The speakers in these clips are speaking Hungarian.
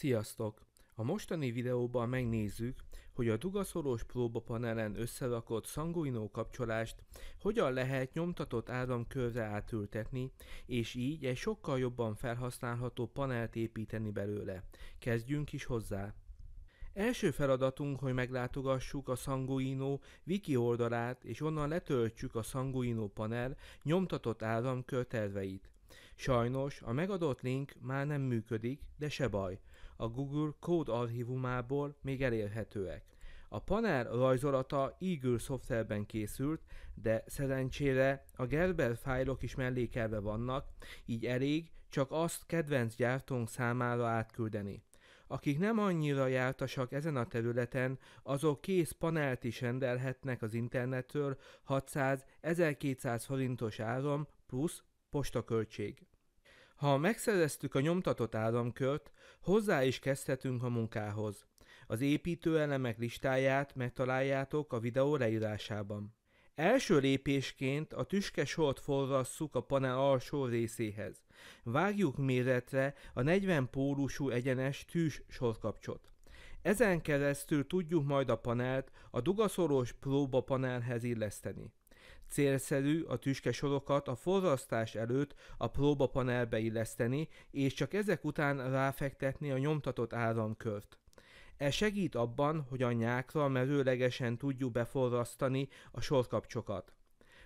Sziasztok! A mostani videóban megnézzük, hogy a dugaszoros próbapanelen összerakott szanguinó kapcsolást hogyan lehet nyomtatott áramkörre átültetni, és így egy sokkal jobban felhasználható panelt építeni belőle. Kezdjünk is hozzá! Első feladatunk, hogy meglátogassuk a Sanguino wiki oldalát, és onnan letöltsük a Sanguino panel nyomtatott áramkör terveit. Sajnos a megadott link már nem működik, de se baj. A Google kód archívumából még elérhetőek. A panel rajzolata Eagle szoftverben készült, de szerencsére a Gerber fájlok is mellékelve vannak, így elég csak azt kedvenc gyártónk számára átküldeni. Akik nem annyira jártasak ezen a területen, azok kész panelt is rendelhetnek az internetről 600-1200 forintos áron plusz postaköltség. Ha megszereztük a nyomtatott államkört, hozzá is kezdhetünk a munkához. Az építőelemek listáját megtaláljátok a videó leírásában. Első lépésként a tüske sort forrasszuk a panel alsó részéhez. Vágjuk méretre a 40 pólusú egyenes tűs sorkapcsot. Ezen keresztül tudjuk majd a panelt a dugaszoros próbapanelhez illeszteni. Célszerű a tüske sorokat a forrasztás előtt a próbapanelbe illeszteni, és csak ezek után ráfektetni a nyomtatott áramkört. Ez segít abban, hogy a nyákra merőlegesen tudjuk beforrasztani a sorkapcsokat.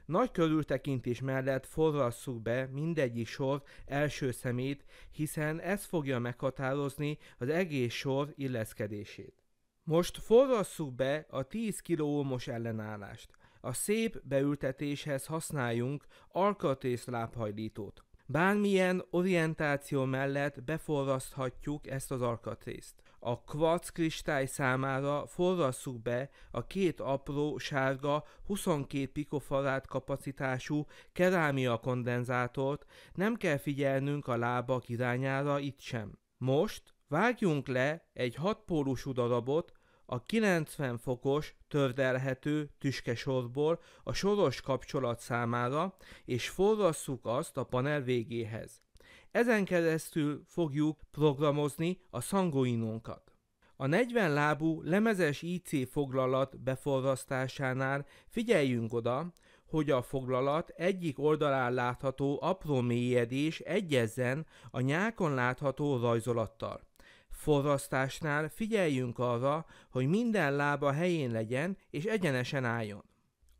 Nagy körültekintés mellett forrasszuk be mindegyik sor első szemét, hiszen ez fogja meghatározni az egész sor illeszkedését. Most forrasszuk be a 10 kOhm-os ellenállást. A szép beültetéshez használjunk alkatrész lábhajlítót. Bármilyen orientáció mellett beforraszthatjuk ezt az alkatrészt. A kvarc kristály számára forrasszuk be a két apró, sárga, 22 pikofarát kapacitású kerámia kondenzátort, nem kell figyelnünk a lábak irányára itt sem. Most vágjunk le egy hatpólusú darabot, a 90 fokos tördelhető tüskesorból a soros kapcsolat számára, és forrasszuk azt a panel végéhez. Ezen keresztül fogjuk programozni a szangoinónkat. A 40 lábú lemezes IC foglalat beforrasztásánál figyeljünk oda, hogy a foglalat egyik oldalán látható apró mélyedés egyezzen a nyákon látható rajzolattal. Forrasztásnál figyeljünk arra, hogy minden lába helyén legyen és egyenesen álljon.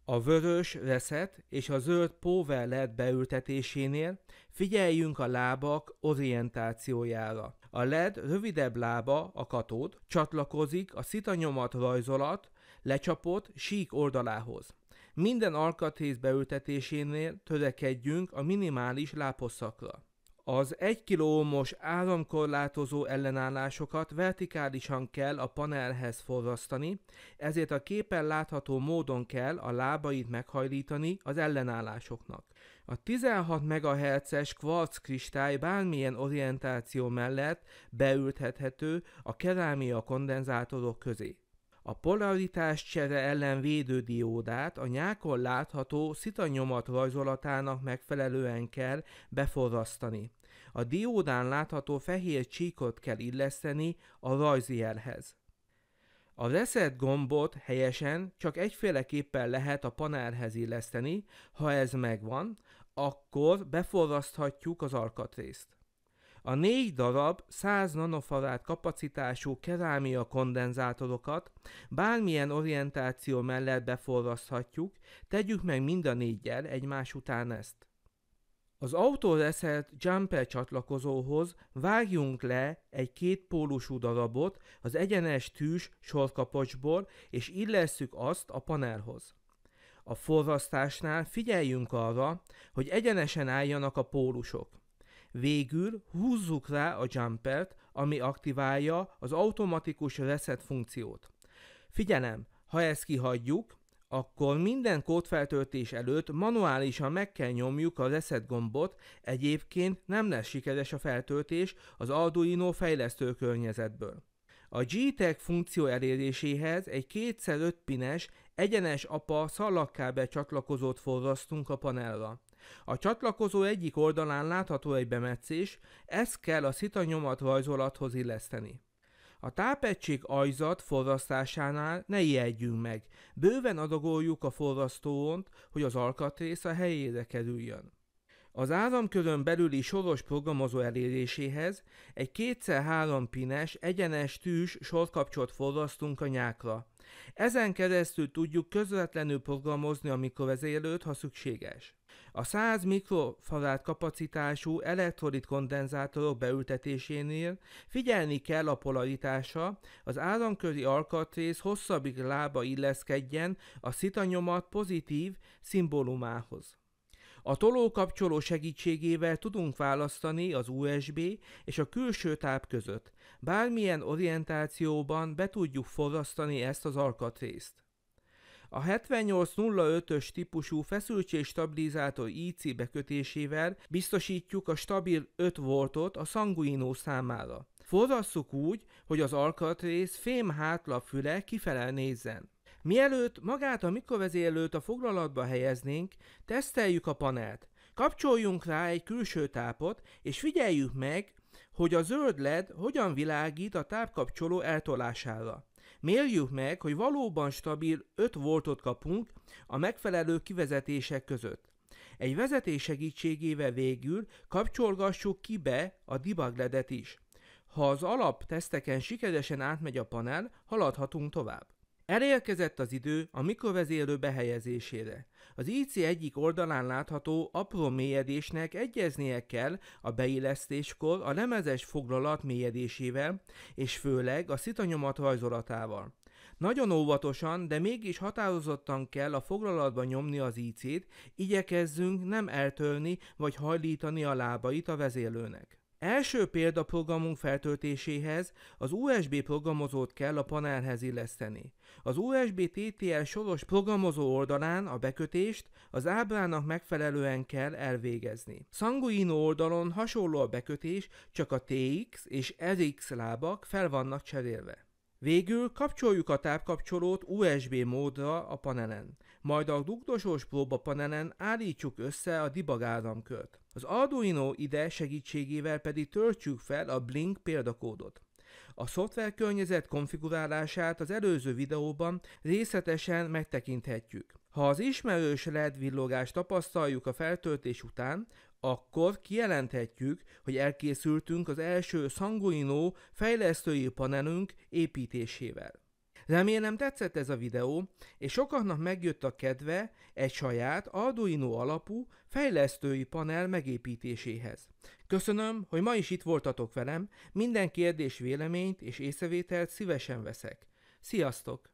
A vörös reszet és a zöld led beültetésénél figyeljünk a lábak orientációjára. A LED rövidebb lába, a katód, csatlakozik a szitanyomat rajzolat lecsapott sík oldalához. Minden alkatrész beültetésénél törekedjünk a minimális láposzakra. Az 1 kilómos áramkorlátozó ellenállásokat vertikálisan kell a panelhez forrasztani, ezért a képen látható módon kell a lábait meghajlítani az ellenállásoknak. A 16 MHz-es kvarc kristály bármilyen orientáció mellett beülthethető a kerámia kondenzátorok közé. A polaritás csere ellen diódát a nyákon látható szitanyomat rajzolatának megfelelően kell beforrasztani. A diódán látható fehér csíkot kell illeszteni a rajzjelhez. A reset gombot helyesen csak egyféleképpen lehet a panelhez illeszteni, ha ez megvan, akkor beforraszthatjuk az alkatrészt. A négy darab 100 nanofarad kapacitású kerámia kondenzátorokat bármilyen orientáció mellett beforraszthatjuk, tegyük meg mind a négyel egymás után ezt. Az autóreszelt jumper csatlakozóhoz vágjunk le egy kétpólusú darabot az egyenes tűs sorkapocsból, és illesszük azt a panelhoz. A forrasztásnál figyeljünk arra, hogy egyenesen álljanak a pólusok. Végül húzzuk rá a jumpert, ami aktiválja az automatikus reset funkciót. Figyelem, ha ezt kihagyjuk, akkor minden kódfeltöltés előtt manuálisan meg kell nyomjuk a reset gombot, egyébként nem lesz sikeres a feltöltés az Arduino fejlesztő környezetből. A GTEC funkció eléréséhez egy 2x5 pines egyenes apa szallagkábel csatlakozót forrasztunk a panelra. A csatlakozó egyik oldalán látható egy bemetszés, ezt kell a szita nyomat rajzolathoz illeszteni. A tápegység ajzat forrasztásánál ne ijedjünk meg, bőven adagoljuk a forrasztóont, hogy az alkatrész a helyére kerüljön. Az áramkörön belüli soros programozó eléréséhez egy 2x3 pines, egyenes tűs sorkapcsot forrasztunk a nyákra. Ezen keresztül tudjuk közvetlenül programozni a mikrovezérlőt, ha szükséges. A 100 mikrofarad kapacitású elektrolit kondenzátorok beültetésénél figyelni kell a polaritása, az áramköri alkatrész hosszabbik lába illeszkedjen a szitanyomat pozitív szimbólumához. A tolókapcsoló segítségével tudunk választani az USB és a külső táp között. Bármilyen orientációban be tudjuk forrasztani ezt az alkatrészt. A 7805-ös típusú feszültségstabilizátor IC bekötésével biztosítjuk a stabil 5 voltot a Sanguino számára. Forrasszuk úgy, hogy az alkatrész fém füle kifele nézzen. Mielőtt magát a mikrovezérlőt a foglalatba helyeznénk, teszteljük a panelt. Kapcsoljunk rá egy külső tápot, és figyeljük meg, hogy a zöld LED hogyan világít a tápkapcsoló eltolására. Mérjük meg, hogy valóban stabil 5 voltot kapunk a megfelelő kivezetések között. Egy vezetés segítségével végül kapcsolgassuk ki be a debug ledet is. Ha az alap teszteken sikeresen átmegy a panel, haladhatunk tovább. Elérkezett az idő a mikrovezérlő behelyezésére. Az IC egyik oldalán látható apró mélyedésnek egyeznie kell a beillesztéskor a lemezes foglalat mélyedésével, és főleg a szitanyomat rajzolatával. Nagyon óvatosan, de mégis határozottan kell a foglalatba nyomni az IC-t, igyekezzünk nem eltölni vagy hajlítani a lábait a vezérlőnek. Első példaprogramunk feltöltéséhez az USB programozót kell a panelhez illeszteni. Az USB TTL soros programozó oldalán a bekötést az ábrának megfelelően kell elvégezni. Sanguino oldalon hasonló a bekötés, csak a TX és RX lábak fel vannak cserélve. Végül kapcsoljuk a tápkapcsolót USB módra a panelen, majd a dugdosós próba panelen állítjuk össze a debug áramkört. Az Arduino ide segítségével pedig töltsük fel a Blink példakódot. A szoftverkörnyezet konfigurálását az előző videóban részletesen megtekinthetjük. Ha az ismerős LED villogást tapasztaljuk a feltöltés után, akkor kijelenthetjük, hogy elkészültünk az első Sanguino fejlesztői panelünk építésével. Remélem tetszett ez a videó, és sokaknak megjött a kedve egy saját Arduino alapú fejlesztői panel megépítéséhez. Köszönöm, hogy ma is itt voltatok velem, minden kérdés, véleményt és észrevételt szívesen veszek. Sziasztok!